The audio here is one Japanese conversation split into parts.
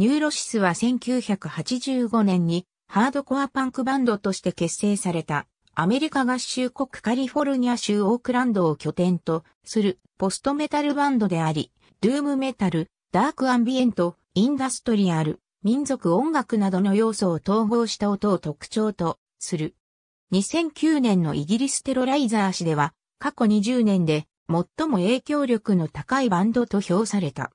ニューロシスは1985年にハードコアパンクバンドとして結成されたアメリカ合衆国カリフォルニア州オークランドを拠点とするポストメタルバンドであり、ルームメタル、ダークアンビエント、インダストリアル、民族音楽などの要素を統合した音を特徴とする。2009年のイギリステロライザー誌では過去20年で最も影響力の高いバンドと評された。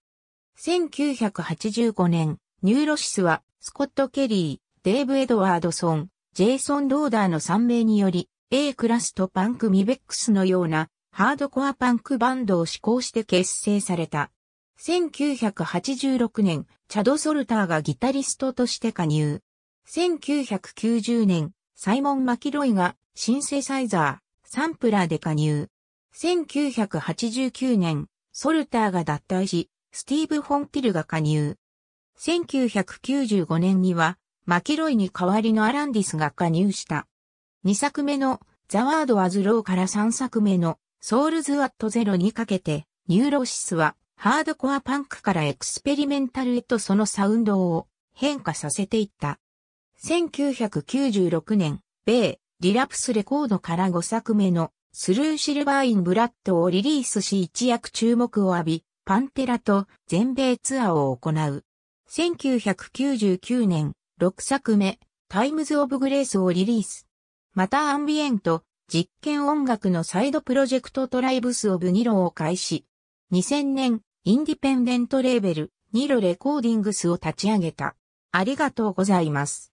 1985年、ニューロシスは、スコット・ケリー、デーブ・エドワードソン、ジェイソン・ローダーの3名により、A クラスとパンク・ミベックスのような、ハードコアパンクバンドを志向して結成された。1986年、チャド・ソルターがギタリストとして加入。1990年、サイモン・マキロイがシンセサイザー、サンプラーで加入。1989年、ソルターが脱退し、スティーブ・ホンティルが加入。1995年には、マキロイに代わりのアランディスが加入した。2作目のザ・ワード・アズ・ローから3作目のソウルズ・アット・ゼロにかけて、ニューロシスはハードコアパンクからエクスペリメンタルへとそのサウンドを変化させていった。1996年、米、リラプスレコードから5作目のスルーシルバーインブラッドをリリースし一躍注目を浴び、パンテラと全米ツアーを行う。1999年6作目、タイムズ・オブ・グレースをリリース。またアンビエント、実験音楽のサイドプロジェクトトライブス・オブ・ニロを開始。2000年、インディペンデントレーベル、ニロレコーディングスを立ち上げた。ありがとうございます。